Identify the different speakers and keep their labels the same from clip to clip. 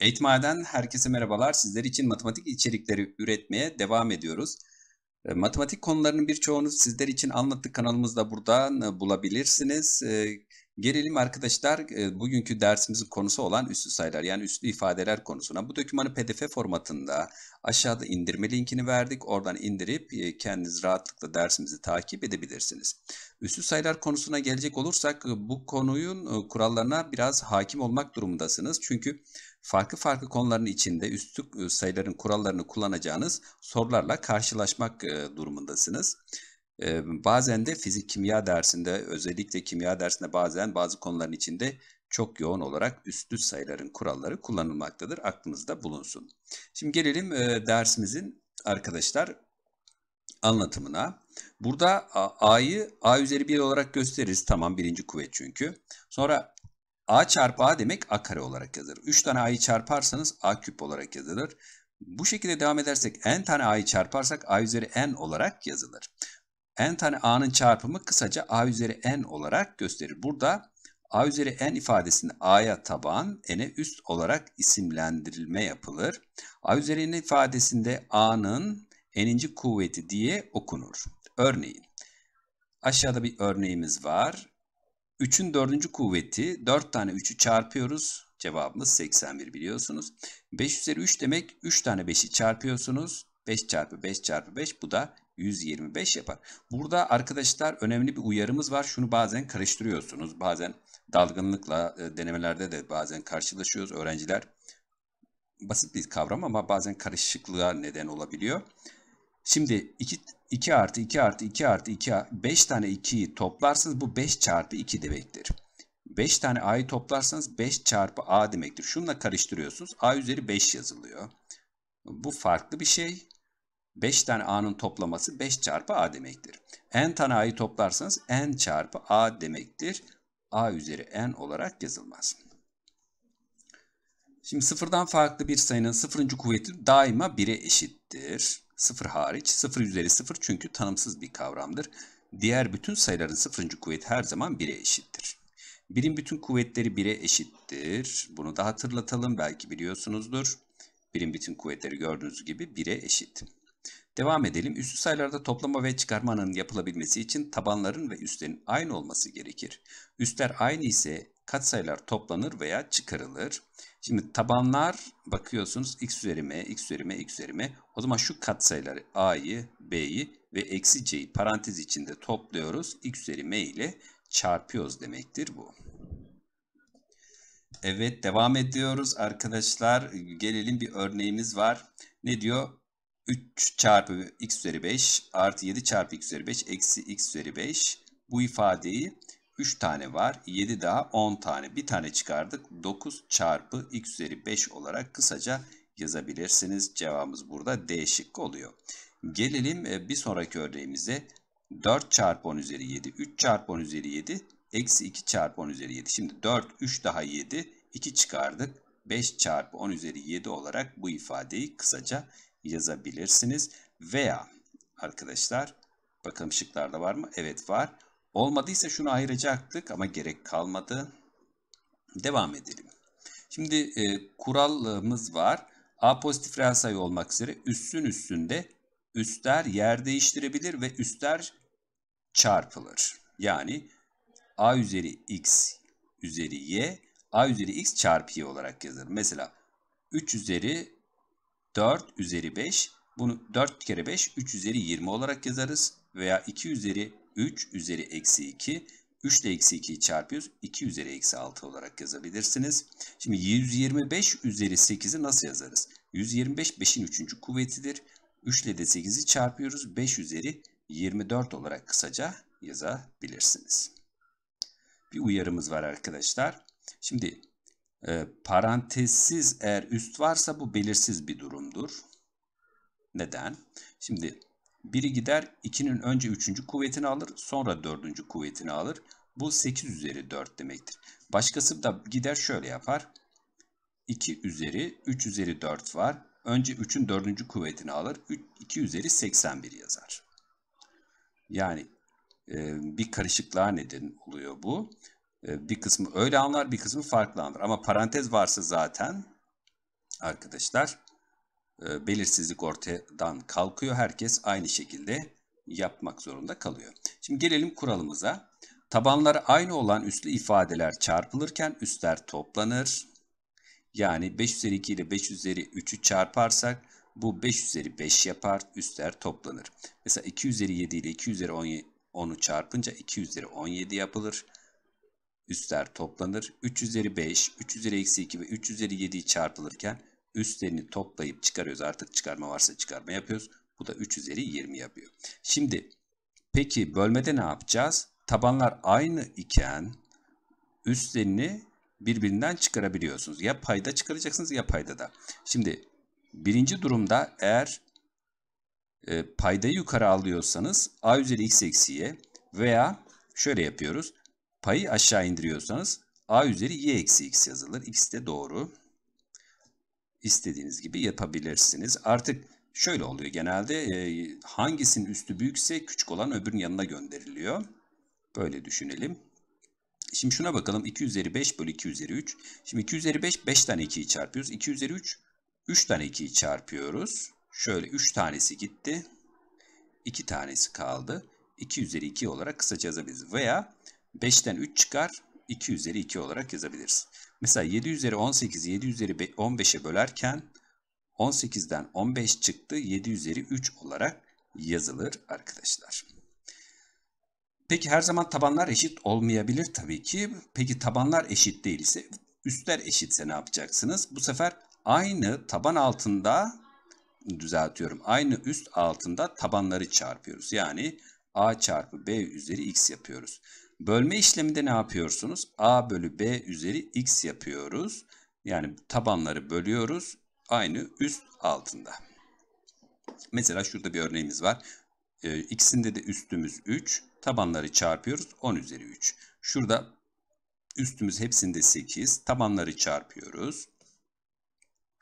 Speaker 1: Eğitmaden herkese merhabalar. Sizler için matematik içerikleri üretmeye devam ediyoruz. E, matematik konularının birçoğunu sizler için anlattık kanalımızda buradan e, bulabilirsiniz. E, gelelim arkadaşlar bugünkü dersimizin konusu olan üslü sayılar yani üslü ifadeler konusuna. Bu dokümanı pdf formatında aşağıda indirme linkini verdik. Oradan indirip kendiniz rahatlıkla dersimizi takip edebilirsiniz. Üslü sayılar konusuna gelecek olursak bu konuyun kurallarına biraz hakim olmak durumundasınız. Çünkü bu farklı farklı konuların içinde üstlük sayıların kurallarını kullanacağınız sorularla karşılaşmak durumundasınız. Bazen de fizik kimya dersinde özellikle kimya dersinde bazen bazı konuların içinde çok yoğun olarak üstlü sayıların kuralları kullanılmaktadır. Aklınızda bulunsun. Şimdi gelelim dersimizin arkadaşlar anlatımına. Burada A'yı A üzeri 1 olarak gösteririz. Tamam birinci kuvvet çünkü. Sonra A çarpı A demek A kare olarak yazılır. 3 tane A'yı çarparsanız A küp olarak yazılır. Bu şekilde devam edersek n tane A'yı çarparsak A üzeri n olarak yazılır. n tane A'nın çarpımı kısaca A üzeri n olarak gösterir. Burada A üzeri n ifadesinde A'ya taban, n'e üst olarak isimlendirilme yapılır. A üzeri n ifadesinde A'nın n'inci kuvveti diye okunur. Örneğin aşağıda bir örneğimiz var. 3'ün 4. kuvveti 4 tane 3'ü çarpıyoruz. Cevabımız 81 biliyorsunuz. 5 üzeri 3 demek 3 tane 5'i çarpıyorsunuz. 5 çarpı 5 çarpı 5 bu da 125 yapar. Burada arkadaşlar önemli bir uyarımız var. Şunu bazen karıştırıyorsunuz. Bazen dalgınlıkla e, denemelerde de bazen karşılaşıyoruz. Öğrenciler basit bir kavram ama bazen karışıklığa neden olabiliyor. Şimdi 2, 2 artı 2 artı 2 artı 2 5 tane 2'yi toplarsanız bu 5 çarpı 2 demektir. 5 tane a'yı toplarsanız 5 çarpı a demektir. Şununla karıştırıyorsunuz. a üzeri 5 yazılıyor. Bu farklı bir şey. 5 tane a'nın toplaması 5 çarpı a demektir. n tane a'yı toplarsanız n çarpı a demektir. a üzeri n olarak yazılmaz. Şimdi sıfırdan farklı bir sayının sıfırıncı kuvveti daima 1'e eşittir. 0 hariç 0 üzeri 0 çünkü tanımsız bir kavramdır. Diğer bütün sayıların sıfırıncı kuvveti her zaman 1'e eşittir. Birin bütün kuvvetleri 1'e eşittir. Bunu da hatırlatalım belki biliyorsunuzdur. Birin bütün kuvvetleri gördüğünüz gibi 1'e eşit. Devam edelim. Üstü sayılarda toplama ve çıkarmanın yapılabilmesi için tabanların ve üstlerin aynı olması gerekir. Üstler aynı ise katsayılar toplanır veya çıkarılır. Şimdi tabanlar bakıyorsunuz x üzeri m, x üzeri m, x üzeri m. O zaman şu katsayıları a'yı, b'yi ve eksi c'yi parantez içinde topluyoruz. x üzeri m ile çarpıyoruz demektir bu. Evet devam ediyoruz arkadaşlar. Gelelim bir örneğimiz var. Ne diyor? 3 çarpı x üzeri 5 artı 7 çarpı x üzeri 5 eksi x üzeri 5 bu ifadeyi 3 tane var. 7 daha 10 tane. Bir tane çıkardık. 9 çarpı x üzeri 5 olarak kısaca yazabilirsiniz. Cevabımız burada D şıkkı oluyor. Gelelim e, bir sonraki örneğimize. 4 çarpı 10 üzeri 7, 3 çarpı 10 üzeri 7, eksi 2 çarpı 10 üzeri 7. Şimdi 4, 3 daha 7, 2 çıkardık. 5 çarpı 10 üzeri 7 olarak bu ifadeyi kısaca yazabilirsiniz. Veya arkadaşlar bakalım şıklarda var mı? Evet var. Olmadıysa şunu ayıracaktık ama gerek kalmadı. Devam edelim. Şimdi e, kuralımız var. A pozitif reel sayı olmak üzere üstün üstünde üstler yer değiştirebilir ve üstler çarpılır. Yani A üzeri X üzeri Y, A üzeri X çarpı Y olarak yazılır. Mesela 3 üzeri 4 üzeri 5, bunu 4 kere 5, 3 üzeri 20 olarak yazarız. Veya 2 üzeri 3 üzeri eksi 2. 3 ile eksi 2'yi çarpıyoruz. 2 üzeri eksi 6 olarak yazabilirsiniz. Şimdi 125 üzeri 8'i nasıl yazarız? 125 5'in 3. kuvvetidir. 3 ile de 8'i çarpıyoruz. 5 üzeri 24 olarak kısaca yazabilirsiniz. Bir uyarımız var arkadaşlar. Şimdi e, parantezsiz eğer üst varsa bu belirsiz bir durumdur. Neden? Şimdi biri gider 2'nin önce 3. kuvvetini alır sonra 4. kuvvetini alır. Bu 8 üzeri 4 demektir. Başkası da gider şöyle yapar. 2 üzeri 3 üzeri 4 var. Önce 3'ün 4. kuvvetini alır. 3, 2 üzeri 81 yazar. Yani e, bir karışıklığa neden oluyor bu. E, bir kısmı öyle anlar bir kısmı farklı anlar. Ama parantez varsa zaten arkadaşlar e, belirsizlik ortadan kalkıyor. Herkes aynı şekilde yapmak zorunda kalıyor. Şimdi gelelim kuralımıza. Tabanları aynı olan üslü ifadeler çarpılırken üstler toplanır. Yani 5 üzeri 2 ile 5 üzeri 3'ü çarparsak bu 5 üzeri 5 yapar üstler toplanır. Mesela 2 üzeri 7 ile 2 üzeri 10'u çarpınca 2 üzeri 17 yapılır. Üstler toplanır. 3 üzeri 5, 3 üzeri eksi 2 ve 3 üzeri 7'yi çarpılırken Üstlerini toplayıp çıkarıyoruz. Artık çıkarma varsa çıkarma yapıyoruz. Bu da 3 üzeri 20 yapıyor. Şimdi peki bölmede ne yapacağız? Tabanlar aynı iken üstlerini birbirinden çıkarabiliyorsunuz. Ya payda çıkaracaksınız ya payda da. Şimdi birinci durumda eğer e, paydayı yukarı alıyorsanız a üzeri x eksi y veya şöyle yapıyoruz. Payı aşağı indiriyorsanız a üzeri y eksi x yazılır. İkisi de doğru istediğiniz gibi yapabilirsiniz. Artık şöyle oluyor genelde e, hangisinin üstü büyükse küçük olan öbürünün yanına gönderiliyor. Böyle düşünelim. Şimdi şuna bakalım 2 üzeri 5 bölü 2 üzeri 3. Şimdi 2 üzeri 5 5 tane 2'yi çarpıyoruz. 2 üzeri 3 3 tane 2'yi çarpıyoruz. Şöyle 3 tanesi gitti. 2 tanesi kaldı. 2 üzeri 2 olarak kısaca yazabiliriz. Veya 5'ten 3 çıkar 2 üzeri 2 olarak yazabiliriz. Mesela 7 üzeri 18'i 7 üzeri 15'e bölerken 18'den 15 çıktı 7 üzeri 3 olarak yazılır arkadaşlar. Peki her zaman tabanlar eşit olmayabilir tabii ki. Peki tabanlar eşit değilse üstler eşitse ne yapacaksınız? Bu sefer aynı taban altında düzeltiyorum. Aynı üst altında tabanları çarpıyoruz. Yani a çarpı b üzeri x yapıyoruz. Bölme işleminde ne yapıyorsunuz? A bölü B üzeri X yapıyoruz. Yani tabanları bölüyoruz. Aynı üst altında. Mesela şurada bir örneğimiz var. E, ee, ikisinde de üstümüz 3. Tabanları çarpıyoruz. 10 üzeri 3. Şurada üstümüz hepsinde 8. Tabanları çarpıyoruz.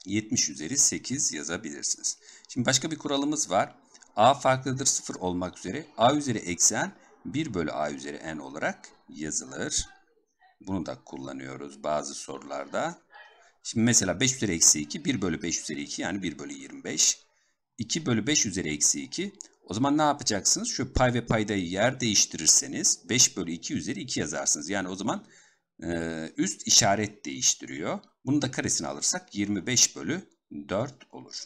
Speaker 1: 70 üzeri 8 yazabilirsiniz. Şimdi başka bir kuralımız var. A farklıdır 0 olmak üzere. A üzeri eksen 1 bölü a üzeri n olarak yazılır. Bunu da kullanıyoruz bazı sorularda. Şimdi mesela 5 üzeri eksi 2 1 bölü 5 üzeri 2 yani 1 bölü 25. 2 bölü 5 üzeri eksi 2. O zaman ne yapacaksınız? Şu pay ve paydayı yer değiştirirseniz 5 bölü 2 üzeri 2 yazarsınız. Yani o zaman e, üst işaret değiştiriyor. Bunu da karesini alırsak 25 bölü 4 olur.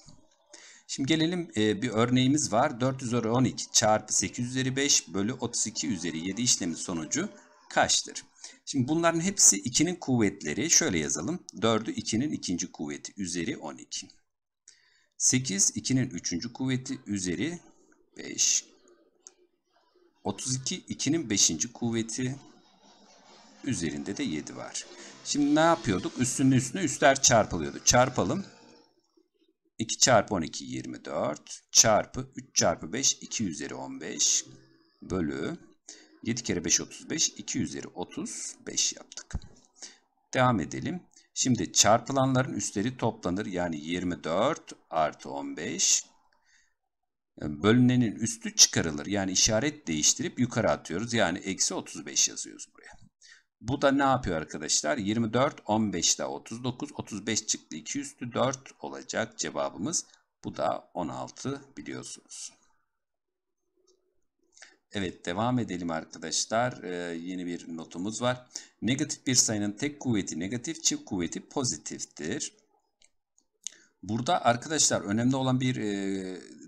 Speaker 1: Şimdi gelelim e, bir örneğimiz var. 4 üzeri 12 çarpı 8 üzeri 5 bölü 32 üzeri 7 işlemin sonucu kaçtır? Şimdi bunların hepsi 2'nin kuvvetleri. Şöyle yazalım. 4'ü 2'nin ikinci kuvveti üzeri 12. 8 2'nin üçüncü kuvveti üzeri 5. 32 2'nin beşinci kuvveti üzerinde de 7 var. Şimdi ne yapıyorduk? Üstünün üstüne üstler çarpılıyordu. Çarpalım. 2 çarpı 12 24 çarpı 3 çarpı 5 2 üzeri 15 bölü 7 kere 5 35 2 üzeri 35 yaptık. Devam edelim. Şimdi çarpılanların üstleri toplanır. Yani 24 artı 15 e, bölünenin üstü çıkarılır. Yani işaret değiştirip yukarı atıyoruz. Yani eksi 35 yazıyoruz buraya. Bu da ne yapıyor arkadaşlar? 24, 15'te 39, 35 çıktı. 2 üstü 4 olacak cevabımız. Bu da 16 biliyorsunuz. Evet devam edelim arkadaşlar. Ee, yeni bir notumuz var. Negatif bir sayının tek kuvveti negatif, çift kuvveti pozitiftir. Burada arkadaşlar önemli olan bir e,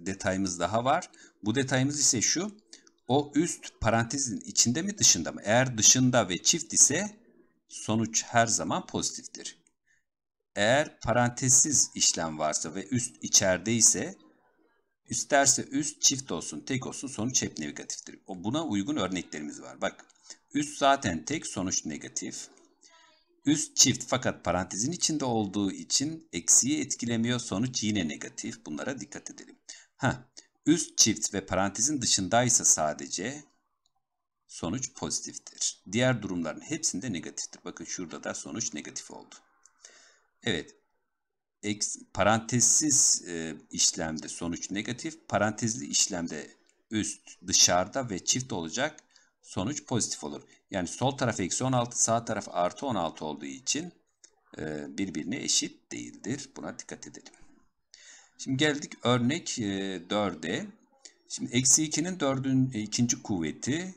Speaker 1: detayımız daha var. Bu detayımız ise şu o üst parantezin içinde mi dışında mı? Eğer dışında ve çift ise sonuç her zaman pozitiftir. Eğer parantezsiz işlem varsa ve üst içeride ise isterse üst çift olsun tek olsun sonuç hep negatiftir. O buna uygun örneklerimiz var. Bak üst zaten tek sonuç negatif. Üst çift fakat parantezin içinde olduğu için eksiği etkilemiyor sonuç yine negatif. Bunlara dikkat edelim. Ha Üst çift ve parantezin dışındaysa sadece sonuç pozitiftir. Diğer durumların hepsinde negatiftir. Bakın şurada da sonuç negatif oldu. Evet. parantezsiz e, işlemde sonuç negatif. Parantezli işlemde üst dışarıda ve çift olacak sonuç pozitif olur. Yani sol taraf eksi 16 sağ taraf artı 16 olduğu için e, birbirine eşit değildir. Buna dikkat edelim. Şimdi geldik örnek e, 4'e. Şimdi eksi 2'nin 4'ün e, ikinci kuvveti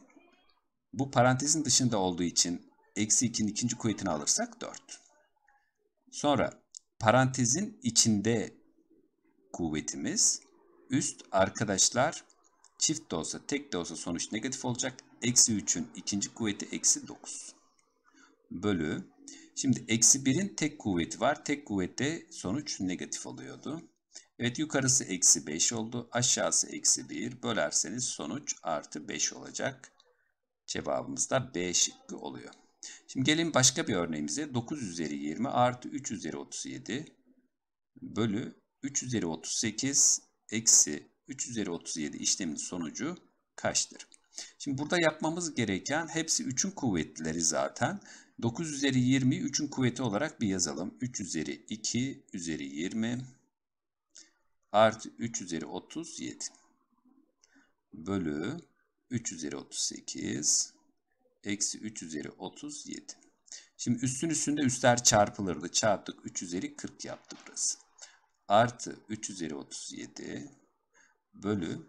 Speaker 1: bu parantezin dışında olduğu için eksi 2'nin ikinci kuvvetini alırsak 4. Sonra parantezin içinde kuvvetimiz üst arkadaşlar çift de olsa tek de olsa sonuç negatif olacak. Eksi 3'ün ikinci kuvveti eksi 9 bölü. Şimdi eksi 1'in tek kuvveti var. Tek kuvvette sonuç negatif oluyordu. Evet yukarısı eksi 5 oldu. Aşağısı eksi 1. Bölerseniz sonuç artı 5 olacak. Cevabımız da B şıkkı oluyor. Şimdi gelin başka bir örneğimize. 9 üzeri 20 artı 3 üzeri 37 bölü 3 üzeri 38 eksi 3 üzeri 37 işlemin sonucu kaçtır? Şimdi burada yapmamız gereken hepsi 3'ün kuvvetleri zaten. 9 üzeri 20'yi 3'ün kuvveti olarak bir yazalım. 3 üzeri 2 üzeri 20 artı 3 üzeri 37 bölü 3 üzeri 38 eksi 3 üzeri 37. Şimdi üstün üstünde üstler çarpılırdı. Çarptık 3 üzeri 40 yaptı burası. Artı 3 üzeri 37 bölü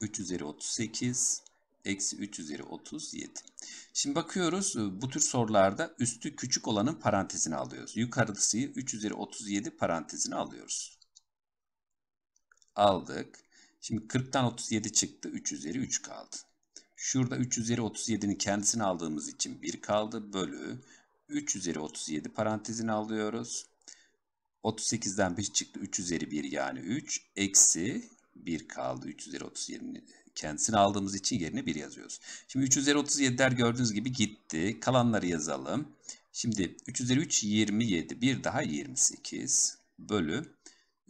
Speaker 1: 3 üzeri 38 eksi 3 üzeri 37. Şimdi bakıyoruz e, bu tür sorularda üstü küçük olanın parantezini alıyoruz. Yukarısıyı 3 üzeri 37 parantezini alıyoruz aldık. Şimdi 40'tan 37 çıktı. 3 üzeri 3 kaldı. Şurada 3 üzeri 37'nin kendisini aldığımız için 1 kaldı. Bölü 3 üzeri 37 parantezini alıyoruz. 38'den 5 çıktı. 3 üzeri 1 yani 3. Eksi 1 kaldı. 3 üzeri 37'nin kendisini aldığımız için yerine 1 yazıyoruz. Şimdi 3 üzeri 37'ler gördüğünüz gibi gitti. Kalanları yazalım. Şimdi 3 üzeri 3 27. Bir daha 28 bölü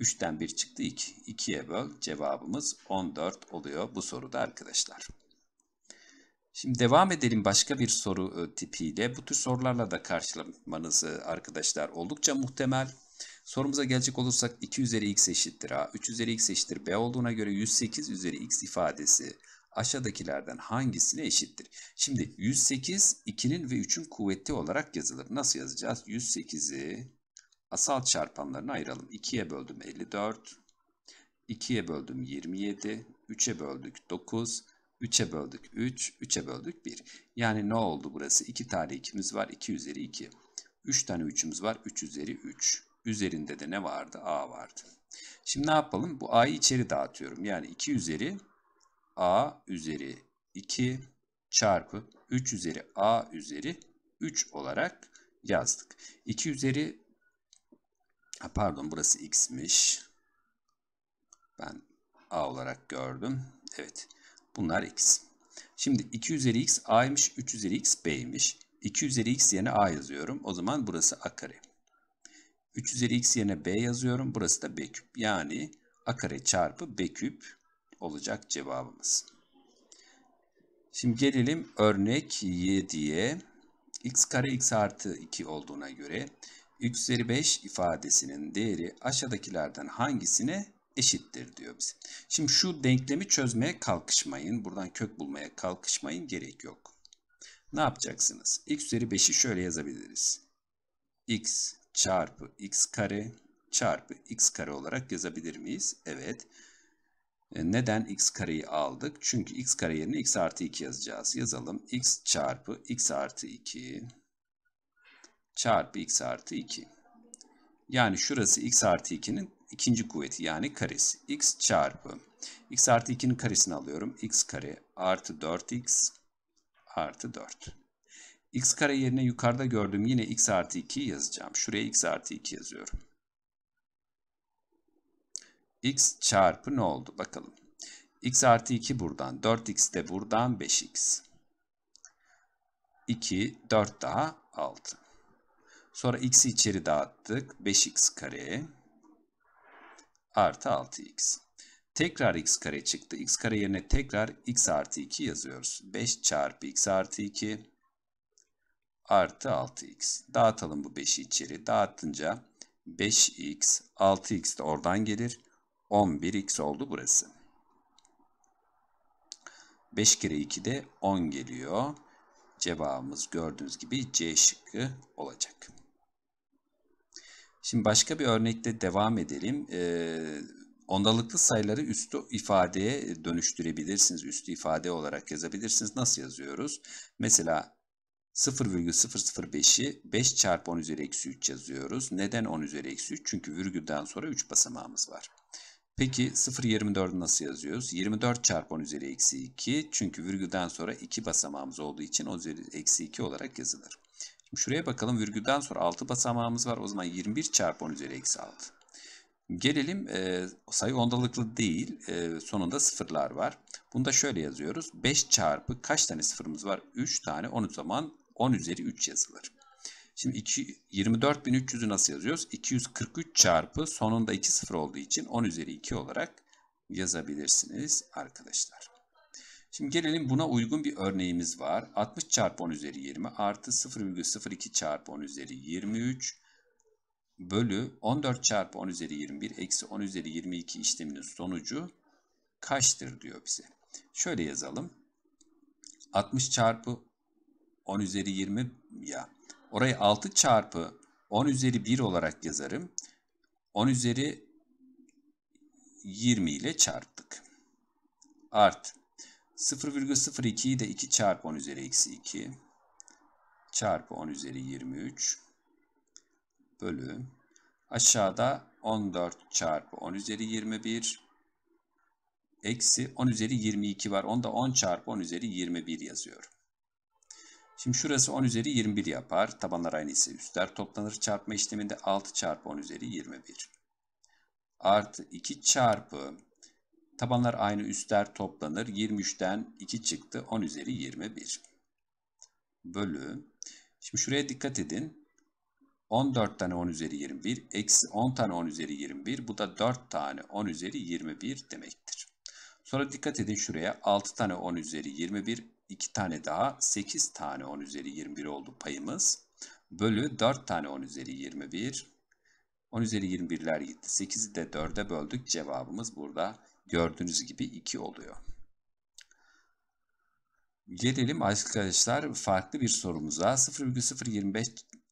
Speaker 1: 3'ten 1 çıktı 2. 2'ye böl cevabımız 14 oluyor bu soruda arkadaşlar. Şimdi devam edelim başka bir soru e, tipiyle. Bu tür sorularla da karşılamanız arkadaşlar oldukça muhtemel. Sorumuza gelecek olursak 2 üzeri x eşittir a, 3 üzeri x eşittir b olduğuna göre 108 üzeri x ifadesi aşağıdakilerden hangisine eşittir? Şimdi 108 2'nin ve 3'ün kuvveti olarak yazılır. Nasıl yazacağız? 108'i Asal çarpanlarını ayıralım. 2'ye böldüm 54, 2'ye böldüm 27, 3'e böldük 9, 3'e böldük 3, 3'e böldük 1. Yani ne oldu burası? 2 tane 2'miz var, 2 üzeri 2. 3 tane 3'ümüz var, 3 üzeri 3. Üzerinde de ne vardı? A vardı. Şimdi ne yapalım? Bu A'yı içeri dağıtıyorum. Yani 2 üzeri A üzeri 2 çarpı 3 üzeri A üzeri 3 olarak yazdık. 2 üzeri Pardon burası x'miş. Ben a olarak gördüm. Evet bunlar x. Şimdi 2 üzeri x a'ymış 3 üzeri x b'ymiş. 2 üzeri x yerine a yazıyorum. O zaman burası a kare. 3 üzeri x yerine b yazıyorum. Burası da b küp. Yani a kare çarpı b küp olacak cevabımız. Şimdi gelelim örnek 7'ye. x kare x artı 2 olduğuna göre 3 üzeri 5 ifadesinin değeri aşağıdakilerden hangisine eşittir diyor bize. Şimdi şu denklemi çözmeye kalkışmayın. Buradan kök bulmaya kalkışmayın. Gerek yok. Ne yapacaksınız? x üzeri 5'i şöyle yazabiliriz. x çarpı x kare çarpı x kare olarak yazabilir miyiz? Evet. E, neden x kareyi aldık? Çünkü x kare yerine x artı 2 yazacağız. Yazalım. x çarpı x artı 2 çarpı x artı 2. Yani şurası x artı 2'nin ikinci kuvveti yani karesi. x çarpı x artı 2'nin karesini alıyorum. x kare artı 4x artı 4. x kare yerine yukarıda gördüğüm yine x artı 2'yi yazacağım. Şuraya x artı 2 yazıyorum. x çarpı ne oldu bakalım. x artı 2 buradan 4x de buradan 5x. 2, 4 daha 6. Sonra x'i içeri dağıttık. 5x kare artı 6x. Tekrar x kare çıktı. x kare yerine tekrar x artı 2 yazıyoruz. 5 çarpı x artı 2 artı 6x. Dağıtalım bu 5'i içeri. Dağıtınca 5x, 6x de oradan gelir. 11x oldu burası. 5 kere 2 de 10 geliyor. Cevabımız gördüğünüz gibi C şıkkı olacak. Şimdi başka bir örnekte devam edelim. Ee, ondalıklı sayıları üstü ifadeye dönüştürebilirsiniz. Üstü ifade olarak yazabilirsiniz. Nasıl yazıyoruz? Mesela 0,005'i 5 çarpı 10 üzeri eksi 3 yazıyoruz. Neden 10 üzeri eksi 3? Çünkü virgülden sonra 3 basamağımız var. Peki 0,24'ü nasıl yazıyoruz? 24 çarpı 10 üzeri eksi 2. Çünkü virgülden sonra 2 basamağımız olduğu için 10 üzeri eksi 2 olarak yazılır. Şuraya bakalım virgülden sonra 6 basamağımız var. O zaman 21 çarpı 10 üzeri eksi 6. Gelelim e, sayı ondalıklı değil. E, sonunda sıfırlar var. Bunu da şöyle yazıyoruz. 5 çarpı kaç tane sıfırımız var? 3 tane. 10 zaman 10 üzeri 3 yazılır. Şimdi 24.300'ü nasıl yazıyoruz? 243 çarpı sonunda 2 sıfır olduğu için 10 üzeri 2 olarak yazabilirsiniz arkadaşlar. Şimdi gelelim buna uygun bir örneğimiz var. 60 çarpı 10 üzeri 20 artı 0,02 çarpı 10 üzeri 23 bölü 14 çarpı 10 üzeri 21 eksi 10 üzeri 22 işleminin sonucu kaçtır diyor bize. Şöyle yazalım. 60 çarpı 10 üzeri 20 ya. Orayı 6 çarpı 10 üzeri 1 olarak yazarım. 10 üzeri 20 ile çarptık. Art 0,02'yi de 2 çarpı 10 üzeri eksi 2 çarpı 10 üzeri 23 bölü aşağıda 14 çarpı 10 üzeri 21 eksi 10 üzeri 22 var. Onda 10 çarpı 10 üzeri 21 yazıyorum. Şimdi şurası 10 üzeri 21 yapar. Tabanlar aynı ise üstler toplanır. Çarpma işleminde 6 çarpı 10 üzeri 21. Artı 2 çarpı Tabanlar aynı üstler toplanır. 23'ten 2 çıktı. 10 üzeri 21. Bölü. Şimdi şuraya dikkat edin. 14 tane 10 üzeri 21. Eksi 10 tane 10 üzeri 21. Bu da 4 tane 10 üzeri 21 demektir. Sonra dikkat edin şuraya. 6 tane 10 üzeri 21. 2 tane daha. 8 tane 10 üzeri 21 oldu payımız. Bölü 4 tane 10 üzeri 21. 10 üzeri 21'ler gitti. 8'i de 4'e böldük. Cevabımız burada gördüğünüz gibi 2 oluyor. Gelelim arkadaşlar farklı bir sorumuza. 0,025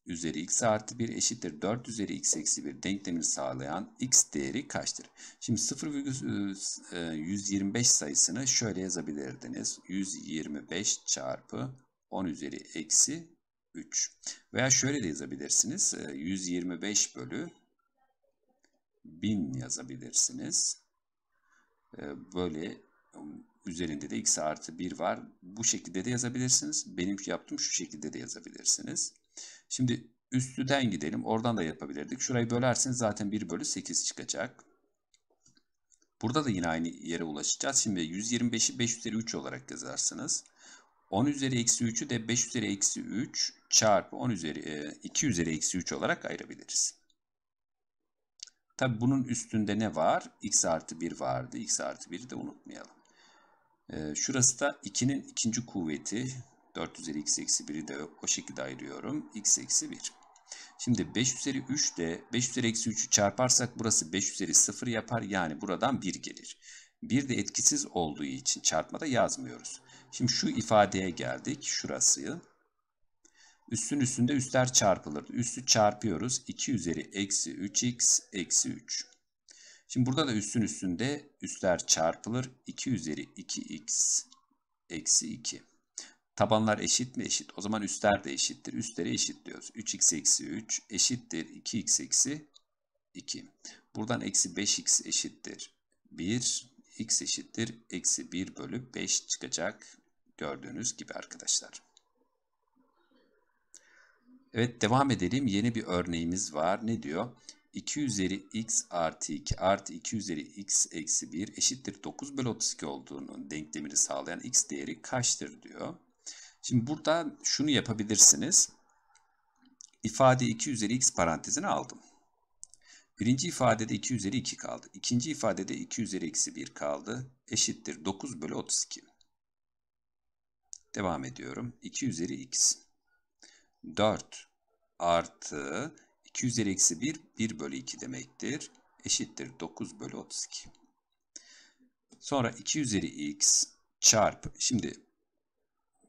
Speaker 1: üzeri x artı 1 eşittir 4 üzeri x eksi 1 denklemini sağlayan x değeri kaçtır? Şimdi 0,125 sayısını şöyle yazabilirdiniz. 125 çarpı 10 üzeri eksi 3. Veya şöyle de yazabilirsiniz. 125 bölü 1000 yazabilirsiniz. Ee, böyle um, üzerinde de x artı 1 var. Bu şekilde de yazabilirsiniz. Benim yaptığım şu şekilde de yazabilirsiniz. Şimdi üstüden gidelim. Oradan da yapabilirdik. Şurayı bölerseniz zaten 1 bölü 8 çıkacak. Burada da yine aynı yere ulaşacağız. Şimdi 125'i 5 üzeri 3 olarak yazarsınız. 10 üzeri eksi 3'ü de 5 üzeri eksi 3 çarpı 10 üzeri 2 e, üzeri eksi 3 olarak ayırabiliriz. Tabi bunun üstünde ne var? X artı 1 vardı. X artı 1'i de unutmayalım. Ee, şurası da 2'nin ikinci kuvveti. 4 üzeri x eksi 1'i de o şekilde ayırıyorum. x eksi 1. Şimdi 5 üzeri 3 de 5 üzeri eksi 3'ü çarparsak burası 5 üzeri 0 yapar. Yani buradan 1 gelir. 1 de etkisiz olduğu için çarpmada yazmıyoruz. Şimdi şu ifadeye geldik. Şurası Üstün üstünde üstler çarpılır. Üstü çarpıyoruz. 2 üzeri eksi 3x eksi 3. Şimdi burada da üstün üstünde üstler çarpılır. 2 üzeri 2x eksi 2. Tabanlar eşit mi? Eşit. O zaman üstler de eşittir. Üstleri diyoruz. 3x eksi 3 eşittir. 2x eksi 2. Buradan eksi 5x eşittir. 1 x eşittir. Eksi 1 bölü 5 çıkacak. Gördüğünüz gibi arkadaşlar. Evet devam edelim. Yeni bir örneğimiz var. Ne diyor? 2 üzeri x artı 2 artı 2 üzeri x eksi 1 eşittir 9 bölü 32 olduğunu denklemini sağlayan x değeri kaçtır diyor. Şimdi burada şunu yapabilirsiniz. İfade 2 üzeri x parantezine aldım. Birinci ifadede 2 üzeri 2 kaldı. İkinci ifadede 2 üzeri eksi 1 kaldı. Eşittir 9 bölü 32. Devam ediyorum. 2 üzeri x. 4 artı 200 eksi 1 1 bölü 2 demektir. Eşittir 9 bölü 32. Sonra 2 üzeri x çarpı. Şimdi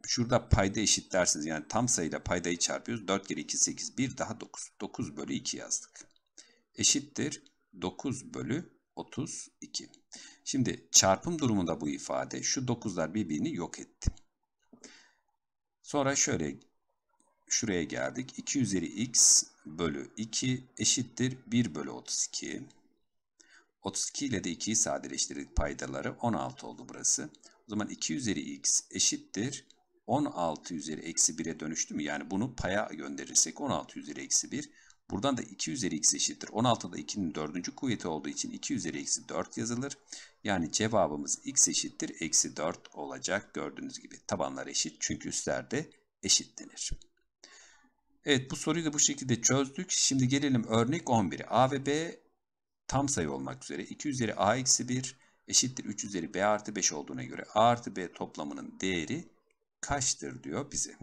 Speaker 1: şurada payda eşitlersiniz. Yani tam sayıyla paydayı çarpıyoruz. 4 kere 2 8 1 daha 9. 9 bölü 2 yazdık. Eşittir 9 bölü 32. Şimdi çarpım durumunda bu ifade şu 9'lar birbirini yok etti. Sonra şöyle şuraya geldik. 2 üzeri x bölü 2 eşittir 1 bölü 32. 32 ile de 2'yi sadeleştirdik paydaları. 16 oldu burası. O zaman 2 üzeri x eşittir 16 üzeri eksi 1'e dönüştü mü? Yani bunu paya gönderirsek 16 üzeri eksi 1. Buradan da 2 üzeri x eşittir. 16'da 2'nin 4. kuvveti olduğu için 2 üzeri eksi 4 yazılır. Yani cevabımız x eşittir eksi 4 olacak gördüğünüz gibi. Tabanlar eşit çünkü üstlerde eşitlenir. Evet bu soruyu da bu şekilde çözdük. Şimdi gelelim örnek 11'e. A ve B tam sayı olmak üzere 2 üzeri A eksi 1 eşittir 3 üzeri B artı 5 olduğuna göre A artı B toplamının değeri kaçtır diyor bize.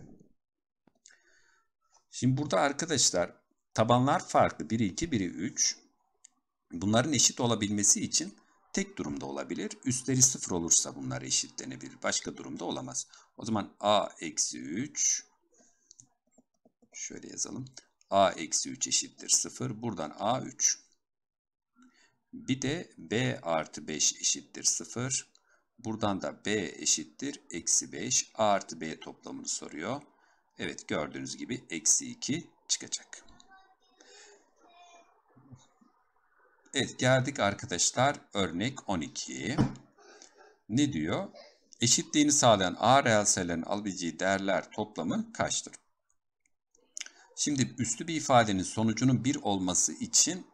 Speaker 1: Şimdi burada arkadaşlar tabanlar farklı. Biri 2, biri 3. Bunların eşit olabilmesi için tek durumda olabilir. Üstleri 0 olursa bunlar eşitlenebilir. Başka durumda olamaz. O zaman A eksi 3 Şöyle yazalım. A eksi 3 eşittir 0. Buradan A 3. Bir de B artı 5 eşittir 0. Buradan da B eşittir. Eksi 5. A artı B toplamını soruyor. Evet gördüğünüz gibi eksi 2 çıkacak. Evet geldik arkadaşlar örnek 12. Ne diyor? Eşitliğini sağlayan A reel sayıların alabileceği değerler toplamı kaçtır? Şimdi üslü bir ifadenin sonucunun 1 olması için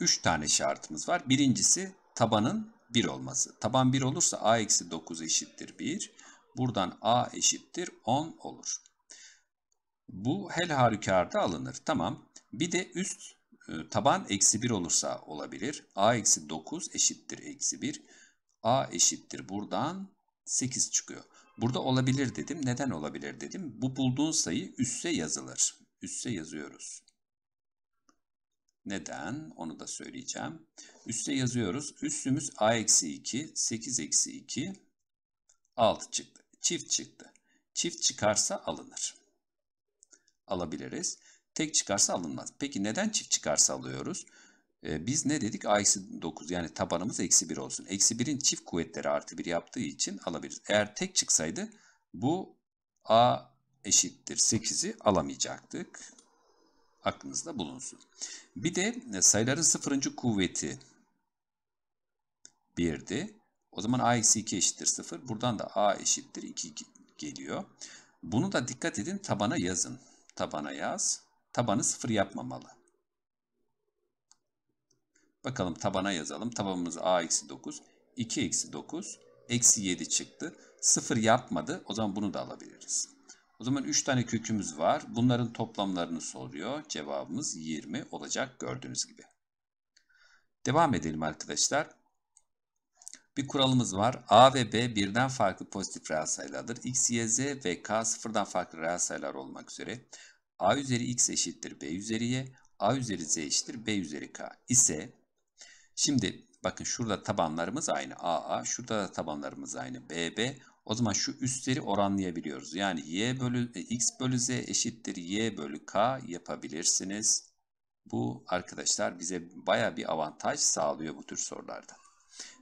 Speaker 1: 3 tane şartımız var. Birincisi tabanın 1 olması. Taban 1 olursa a eksi 9 eşittir 1. Buradan a eşittir 10 olur. Bu hel harikarda alınır. Tamam. Bir de üst e, taban eksi 1 olursa olabilir. a eksi 9 eşittir eksi 1. a eşittir buradan 8 çıkıyor. Burada olabilir dedim. Neden olabilir dedim. Bu bulduğun sayı üsse yazılır üste yazıyoruz. Neden? Onu da söyleyeceğim. Üste yazıyoruz. Üstümüz a eksi 2, 8 eksi 2, 6 çıktı. Çift çıktı. Çift çıkarsa alınır. Alabiliriz. Tek çıkarsa alınmaz. Peki neden çift çıkarsa alıyoruz? Ee, biz ne dedik? A eksi 9 yani tabanımız eksi 1 olsun. Eksi 1'in çift kuvvetleri artı 1 yaptığı için alabiliriz. Eğer tek çıksaydı bu A eşittir 8'i alamayacaktık. Aklınızda bulunsun. Bir de e, sayıların sıfırıncı kuvveti 1'di. O zaman a eksi 2 eşittir 0. Buradan da a eşittir 2 geliyor. Bunu da dikkat edin tabana yazın. Tabana yaz. Tabanı sıfır yapmamalı. Bakalım tabana yazalım. Tabanımız a eksi 9. 2 eksi 9. Eksi 7 çıktı. Sıfır yapmadı. O zaman bunu da alabiliriz. O zaman 3 tane kökümüz var. Bunların toplamlarını soruyor. Cevabımız 20 olacak gördüğünüz gibi. Devam edelim arkadaşlar. Bir kuralımız var. A ve B birden farklı pozitif reel sayılardır. X, Y, Z ve K sıfırdan farklı reel sayılar olmak üzere. A üzeri X eşittir B üzeri Y. A üzeri Z eşittir B üzeri K ise şimdi bakın şurada tabanlarımız aynı. aa, Şurada da tabanlarımız aynı. bb. O zaman şu üstleri oranlayabiliyoruz. Yani y bölü e, x bölü z eşittir y bölü k yapabilirsiniz. Bu arkadaşlar bize baya bir avantaj sağlıyor bu tür sorularda.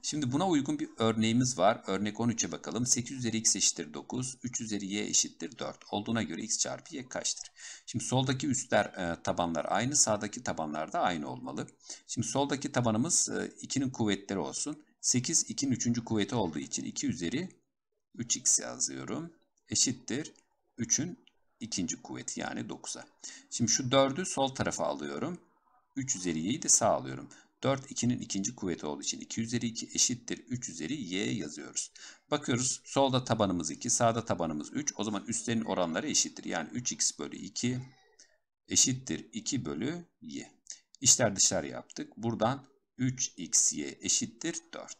Speaker 1: Şimdi buna uygun bir örneğimiz var. Örnek 13'e bakalım. 8 üzeri x eşittir 9, 3 üzeri y eşittir 4. Olduğuna göre x çarpı y kaçtır? Şimdi soldaki üstler e, tabanlar aynı, sağdaki tabanlar da aynı olmalı. Şimdi soldaki tabanımız 2'nin e, kuvvetleri olsun. 8 2'nin 3. kuvveti olduğu için 2 üzeri 3x yazıyorum. Eşittir 3'ün ikinci kuvveti yani 9'a. Şimdi şu 4'ü sol tarafa alıyorum. 3 üzeri y'yi de sağ alıyorum. 4 2'nin ikinci kuvveti olduğu için 2 üzeri 2 eşittir 3 üzeri y yazıyoruz. Bakıyoruz solda tabanımız 2 sağda tabanımız 3 o zaman üstlerin oranları eşittir. Yani 3x bölü 2 eşittir 2 bölü y. İşler dışarı yaptık. Buradan 3xy eşittir 4.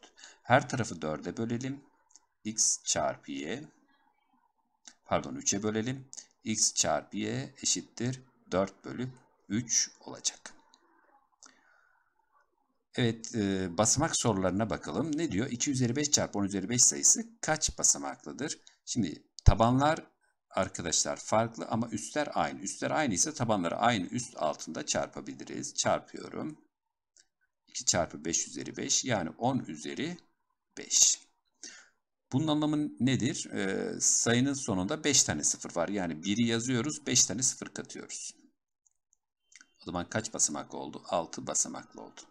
Speaker 1: Her tarafı 4'e bölelim x çarpı y pardon 3'e bölelim. x çarpı y eşittir 4 bölü 3 olacak. Evet e, basamak sorularına bakalım. Ne diyor? 2 üzeri 5 çarpı 10 üzeri 5 sayısı kaç basamaklıdır? Şimdi tabanlar arkadaşlar farklı ama üstler aynı. Üstler aynı ise tabanları aynı üst altında çarpabiliriz. Çarpıyorum. 2 çarpı 5 üzeri 5 yani 10 üzeri 5. Bunun anlamı nedir? Ee, sayının sonunda 5 tane sıfır var. Yani 1'i yazıyoruz 5 tane sıfır katıyoruz. O zaman kaç basamaklı oldu? 6 basamaklı oldu.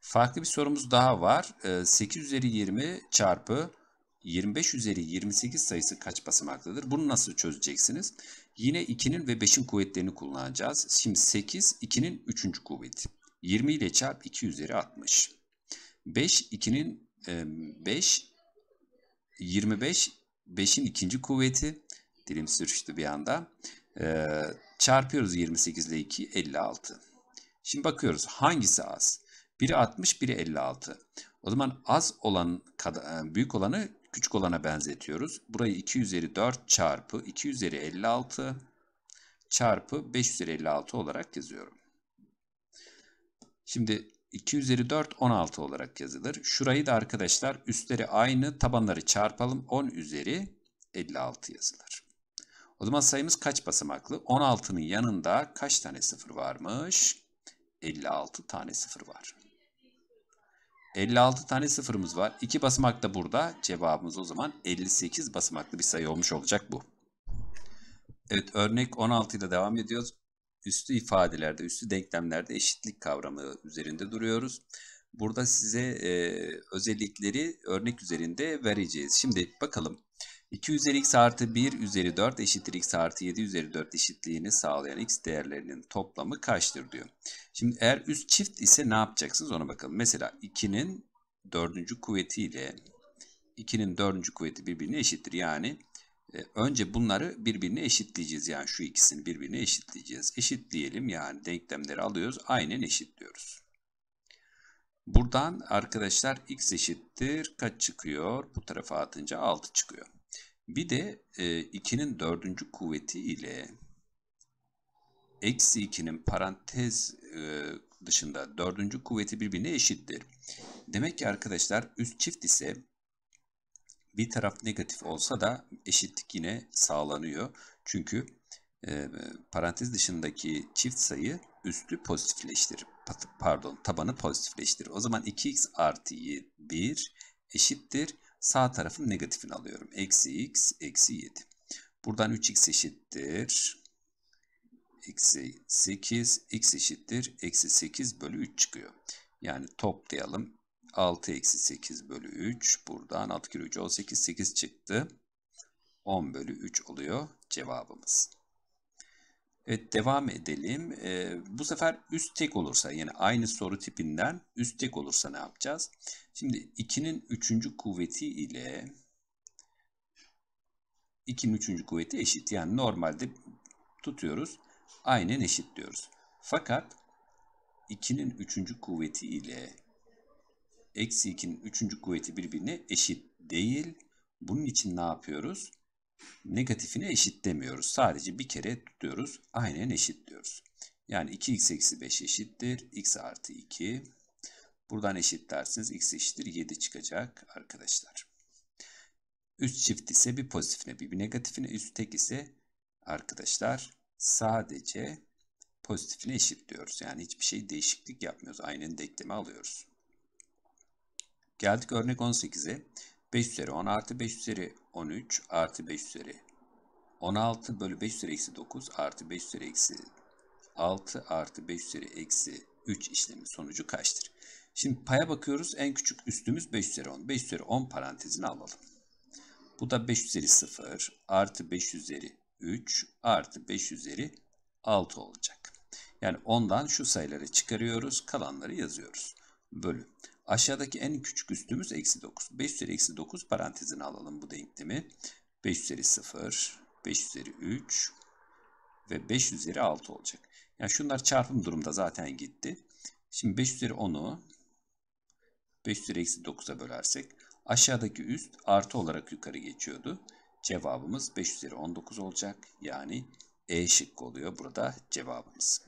Speaker 1: Farklı bir sorumuz daha var. 8 ee, üzeri 20 çarpı 25 üzeri 28 sayısı kaç basamaklıdır? Bunu nasıl çözeceksiniz? Yine 2'nin ve 5'in kuvvetlerini kullanacağız. Şimdi 8, 2'nin 3. kuvveti. 20 ile çarp 2 üzeri 60. 5 2'nin 5 25 5'in ikinci kuvveti dilim sürüştü bir anda. E, çarpıyoruz 28 ile 2 56. Şimdi bakıyoruz hangisi az? Biri 60 biri 56. O zaman az olan e, büyük olanı küçük olana benzetiyoruz. Burayı 2 üzeri 4 çarpı 2 üzeri 56 çarpı 5 üzeri 56 olarak yazıyorum. Şimdi 2 üzeri 4 16 olarak yazılır. Şurayı da arkadaşlar üstleri aynı tabanları çarpalım 10 üzeri 56 yazılır. O zaman sayımız kaç basamaklı? 16'nın yanında kaç tane sıfır varmış? 56 tane sıfır var. 56 tane sıfırımız var. 2 basamak da burada. Cevabımız o zaman 58 basamaklı bir sayı olmuş olacak bu. Evet örnek 16 ile devam ediyoruz üstü ifadelerde, üstü denklemlerde eşitlik kavramı üzerinde duruyoruz. Burada size e, özellikleri örnek üzerinde vereceğiz. Şimdi bakalım 2 üzeri x artı 1 üzeri 4 eşittir x artı 7 üzeri 4 eşitliğini sağlayan x değerlerinin toplamı kaçtır diyor. Şimdi eğer üst çift ise ne yapacaksınız ona bakalım. Mesela 2'nin 4. ile 2'nin 4. kuvveti birbirine eşittir. Yani e, önce bunları birbirine eşitleyeceğiz. Yani şu ikisini birbirine eşitleyeceğiz. Eşitleyelim yani denklemleri alıyoruz. Aynen eşitliyoruz. Buradan arkadaşlar x eşittir. Kaç çıkıyor? Bu tarafa atınca 6 çıkıyor. Bir de e, 2'nin dördüncü kuvveti ile eksi 2'nin parantez e, dışında dördüncü kuvveti birbirine eşittir. Demek ki arkadaşlar üst çift ise bir taraf negatif olsa da eşitlik yine sağlanıyor. Çünkü e, parantez dışındaki çift sayı üstü pozitifleştir. Pardon tabanı pozitifleştir. O zaman 2x artı 1 eşittir. Sağ tarafın negatifini alıyorum. Eksi x eksi 7. Buradan 3x eşittir. Eksi 8 x eşittir. Eksi 8 bölü 3 çıkıyor. Yani toplayalım. 6 eksi 8 bölü 3. Buradan 6 kere 3 18 8 çıktı. 10 bölü 3 oluyor cevabımız. Evet devam edelim. Ee, bu sefer üst tek olursa yani aynı soru tipinden üst tek olursa ne yapacağız? Şimdi 2'nin 3. kuvveti ile 2'nin 3. kuvveti eşit. Yani normalde tutuyoruz. Aynen eşit diyoruz. Fakat 2'nin 3. kuvveti ile eksi 2'nin üçüncü kuvveti birbirine eşit değil. Bunun için ne yapıyoruz? Negatifine eşit demiyoruz. Sadece bir kere tutuyoruz. Aynen eşit diyoruz. Yani 2x eksi 5 eşittir. x artı 2. Buradan eşit dersiniz. x eşittir 7 çıkacak arkadaşlar. Üst çift ise bir pozitifine bir, bir negatifine. Üst tek ise arkadaşlar sadece pozitifine eşit diyoruz. Yani hiçbir şey değişiklik yapmıyoruz. Aynen denklemi alıyoruz. Geldik örnek 18'e. 5 üzeri 10 artı 5 üzeri 13 artı 5 üzeri 16 bölü 5 üzeri eksi 9 artı 5 üzeri eksi 6 artı 5 üzeri eksi 3 işlemin sonucu kaçtır? Şimdi paya bakıyoruz. En küçük üstümüz 5 üzeri 10. 5 üzeri 10 parantezini alalım. Bu da 5 üzeri 0 artı 5 üzeri 3 artı 5 üzeri 6 olacak. Yani ondan şu sayıları çıkarıyoruz. Kalanları yazıyoruz. Bölü. Aşağıdaki en küçük üstümüz eksi 9. 5 üzeri eksi 9 parantezine alalım bu denklemi. 5 üzeri 0, 5 üzeri 3 ve 5 üzeri 6 olacak. Yani şunlar çarpım durumda zaten gitti. Şimdi 5 üzeri 10'u 5 üzeri eksi 9'a bölersek aşağıdaki üst artı olarak yukarı geçiyordu. Cevabımız 5 üzeri 19 olacak. Yani E şıkkı oluyor burada cevabımız.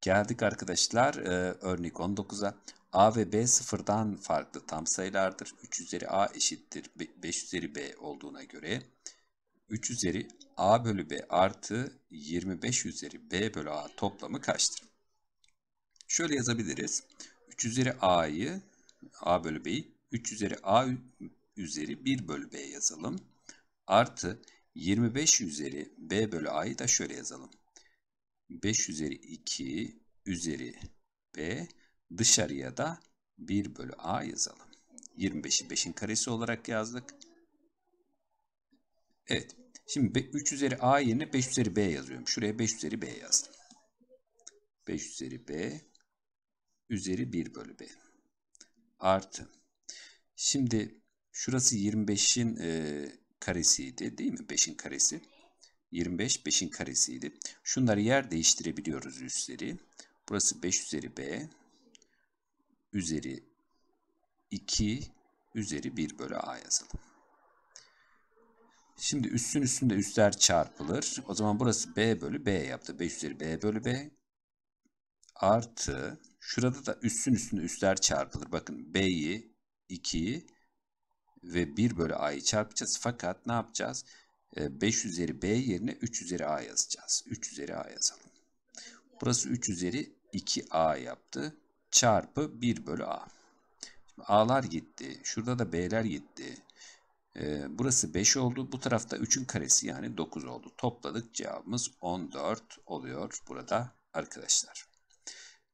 Speaker 1: Geldik arkadaşlar e, örnek 19'a. A ve B sıfırdan farklı tam sayılardır. 3 üzeri A eşittir 5 üzeri B olduğuna göre 3 üzeri A bölü B artı 25 üzeri B bölü A toplamı kaçtır? Şöyle yazabiliriz. 3 üzeri A'yı A bölü B'yi 3 üzeri A üzeri 1 bölü B yazalım. Artı 25 üzeri B bölü A'yı da şöyle yazalım. 5 üzeri 2 üzeri B Dışarıya da 1 bölü a yazalım. 25'i 5'in karesi olarak yazdık. Evet. Şimdi 3 üzeri a yerine 5 üzeri b yazıyorum. Şuraya 5 üzeri b yazdım. 5 üzeri b üzeri 1 bölü b. Artı. Şimdi şurası 25'in e, karesiydi değil mi? 5'in karesi. 25 5'in karesiydi. Şunları yer değiştirebiliyoruz üstleri. Burası 5 üzeri b üzeri 2 üzeri 1 bölü a yazalım. Şimdi üstün üstünde üstler çarpılır. O zaman burası b bölü b yaptı. 5 üzeri b bölü b artı şurada da üstün üstünde üstler çarpılır. Bakın b'yi 2'yi ve 1 bölü a'yı çarpacağız. Fakat ne yapacağız? 5 e, üzeri b yerine 3 üzeri a yazacağız. 3 üzeri a yazalım. Burası 3 üzeri 2a yaptı çarpı 1 bölü A. Şimdi A'lar gitti. Şurada da B'ler gitti. Ee, burası 5 oldu. Bu tarafta 3'ün karesi yani 9 oldu. Topladık cevabımız 14 oluyor burada arkadaşlar.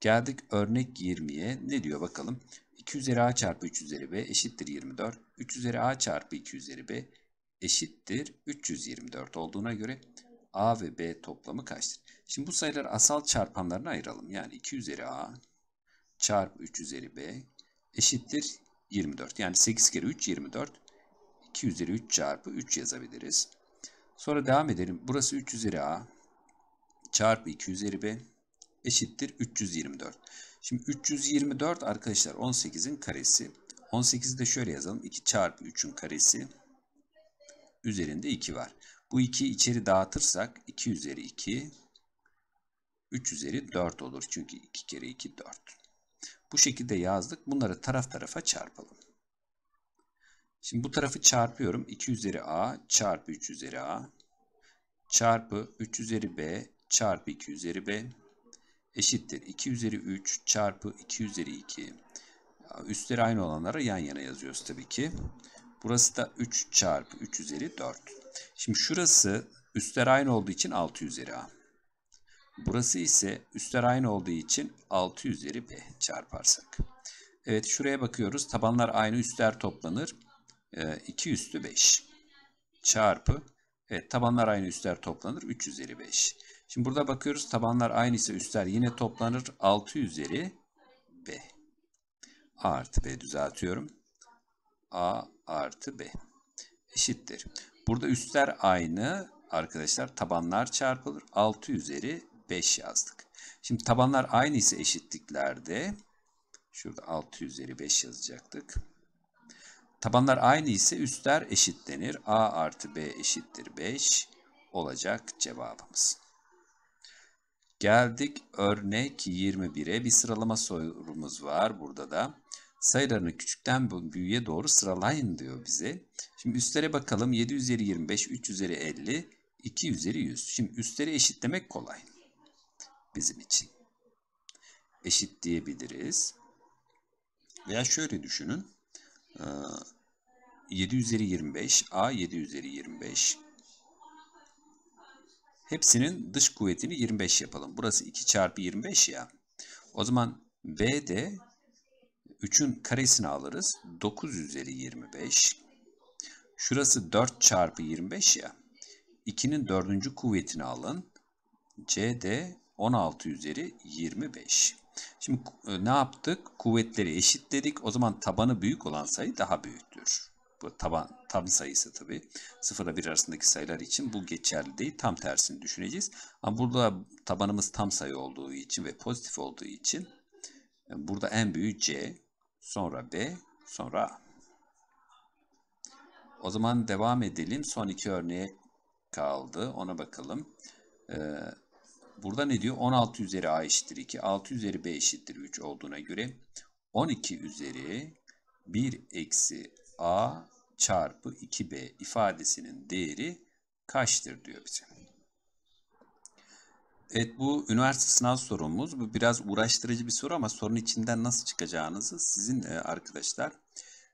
Speaker 1: Geldik örnek 20'ye. Ne diyor bakalım? 2 üzeri a çarpı 3 üzeri b eşittir 24. 3 üzeri a çarpı 2 üzeri b eşittir 324 olduğuna göre a ve b toplamı kaçtır? Şimdi bu sayılar asal çarpanlarına ayıralım. Yani 2 üzeri a çarpı 3 üzeri b eşittir 24. Yani 8 kere 3 24. 2 üzeri 3 çarpı 3 yazabiliriz. Sonra devam edelim. Burası 3 üzeri a çarpı 2 üzeri b eşittir 324. Şimdi 324 arkadaşlar 18'in karesi. 18'i de şöyle yazalım. 2 çarpı 3'ün karesi üzerinde 2 var. Bu 2'yi içeri dağıtırsak 2 üzeri 2 3 üzeri 4 olur. Çünkü 2 kere 2 4. Bu şekilde yazdık. Bunları taraf tarafa çarpalım. Şimdi bu tarafı çarpıyorum. 2 üzeri a çarpı 3 üzeri a çarpı 3 üzeri b çarpı 2 üzeri b eşittir. 2 üzeri 3 çarpı 2 üzeri 2. Üstleri aynı olanları yan yana yazıyoruz tabii ki. Burası da 3 çarpı 3 üzeri 4. Şimdi şurası üstler aynı olduğu için 6 üzeri a. Burası ise üstler aynı olduğu için 6 üzeri b çarparsak. Evet şuraya bakıyoruz. Tabanlar aynı üstler toplanır. 2 ee, üstü 5 çarpı evet, tabanlar aynı üstler toplanır 3 üzeri 5. Şimdi burada bakıyoruz tabanlar aynı ise üstler yine toplanır 6 üzeri B. A artı B düzeltiyorum. A artı B eşittir. Burada üstler aynı arkadaşlar tabanlar çarpılır 6 üzeri 5 yazdık. Şimdi tabanlar aynı ise eşitliklerde şurada 6 üzeri 5 yazacaktık. Tabanlar aynı ise üstler eşitlenir. A artı B eşittir 5 olacak cevabımız. Geldik örnek 21'e. Bir sıralama sorumuz var burada da. Sayılarını küçükten büyüğe doğru sıralayın diyor bize. Şimdi üstlere bakalım. 7 üzeri 25, 3 üzeri 50, 2 üzeri 100. Şimdi üstleri eşitlemek kolay bizim için. Eşit diyebiliriz. Veya şöyle düşünün. 7 ee, üzeri 25, A 7 üzeri 25. Hepsinin dış kuvvetini 25 yapalım. Burası 2 çarpı 25 ya. O zaman B de 3'ün karesini alırız. 9 üzeri 25. Şurası 4 çarpı 25 ya. 2'nin 4. kuvvetini alın. C de 16 üzeri 25. Şimdi e, ne yaptık? Kuvvetleri eşitledik. O zaman tabanı büyük olan sayı daha büyüktür. Bu taban tam sayısı tabii. 0 ile 1 arasındaki sayılar için bu geçerli değil. Tam tersini düşüneceğiz. Ama burada tabanımız tam sayı olduğu için ve pozitif olduğu için e, burada en büyük C, sonra B, sonra A. O zaman devam edelim. Son iki örneğe kaldı. Ona bakalım. Ee, Burada ne diyor? 16 üzeri a eşittir 2, 6 üzeri b eşittir 3 olduğuna göre 12 üzeri 1 eksi a çarpı 2b ifadesinin değeri kaçtır diyor bize. Evet bu üniversite sınav sorumuz. Bu biraz uğraştırıcı bir soru ama sorun içinden nasıl çıkacağınızı sizin e, arkadaşlar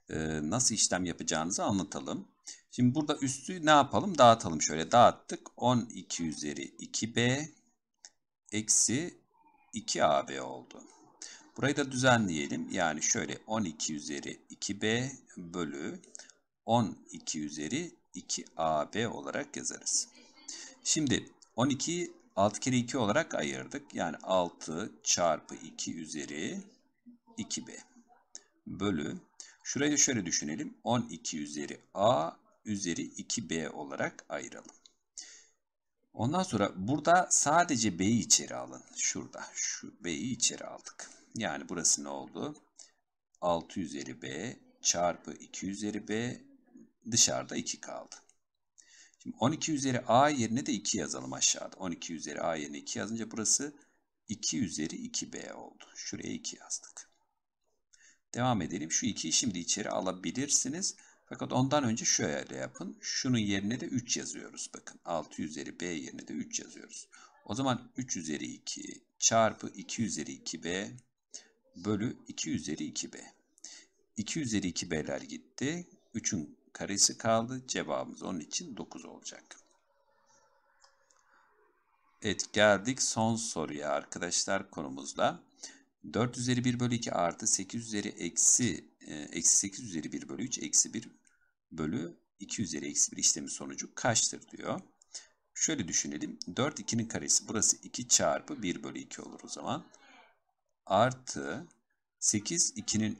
Speaker 1: e, nasıl işlem yapacağınızı anlatalım. Şimdi burada üstü ne yapalım? Dağıtalım şöyle. Dağıttık. 12 üzeri 2b eksi 2AB oldu. Burayı da düzenleyelim. Yani şöyle 12 üzeri 2B bölü 12 üzeri 2AB olarak yazarız. Şimdi 12'yi 6 kere 2 olarak ayırdık. Yani 6 çarpı 2 üzeri 2B bölü. Şurayı da şöyle düşünelim. 12 üzeri A üzeri 2B olarak ayıralım. Ondan sonra burada sadece B'yi içeri alın. Şurada şu B'yi içeri aldık. Yani burası ne oldu? 6 üzeri B çarpı 2 üzeri B dışarıda 2 kaldı. Şimdi 12 üzeri A yerine de 2 yazalım aşağıda. 12 üzeri A yerine 2 yazınca burası 2 üzeri 2B oldu. Şuraya 2 yazdık. Devam edelim. Şu 2'yi şimdi içeri alabilirsiniz. Fakat ondan önce şöyle yapın. Şunun yerine de 3 yazıyoruz. Bakın 6 üzeri b yerine de 3 yazıyoruz. O zaman 3 üzeri 2 çarpı 2 üzeri 2b bölü 2 üzeri 2b. 2 üzeri 2b'ler gitti. 3'ün karesi kaldı. Cevabımız onun için 9 olacak. Evet geldik son soruya arkadaşlar konumuzla. 4 üzeri 1 bölü 2 artı 8 üzeri eksi e, eksi 8 üzeri 1 bölü 3 eksi 1 bölü 2 üzeri eksi 1 işlemin sonucu kaçtır diyor. Şöyle düşünelim. 4 2'nin karesi burası 2 çarpı 1 bölü 2 olur o zaman. Artı 8 2'nin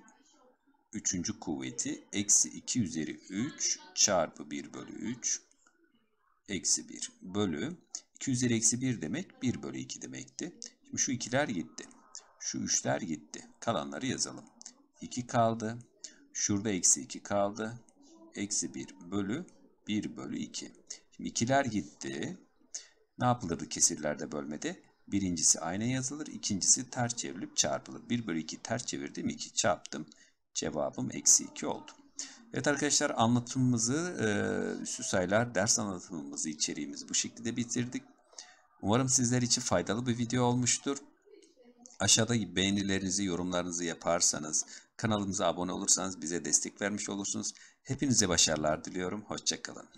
Speaker 1: 3. kuvveti eksi 2 üzeri 3 çarpı 1 bölü 3 eksi 1 bölü 2 üzeri eksi 1 demek 1 bölü 2 demekti. Şimdi şu ikiler gitti. Şu üçler gitti. Kalanları yazalım. 2 kaldı. Şurada eksi 2 kaldı. Eksi 1 bölü 1 bölü 2. Şimdi ikiler gitti. Ne yapılırdı kesirlerde bölmede? Birincisi aynı yazılır. ikincisi ters çevrilip çarpılır. 1 bölü 2 ters çevirdim. 2 çarptım. Cevabım eksi 2 oldu. Evet arkadaşlar anlatımımızı e, üstü sayılar ders anlatımımızı içeriğimiz bu şekilde bitirdik. Umarım sizler için faydalı bir video olmuştur. Aşağıda beğenilerinizi, yorumlarınızı yaparsanız Kanalımıza abone olursanız bize destek vermiş olursunuz. Hepinize başarılar diliyorum. Hoşçakalın.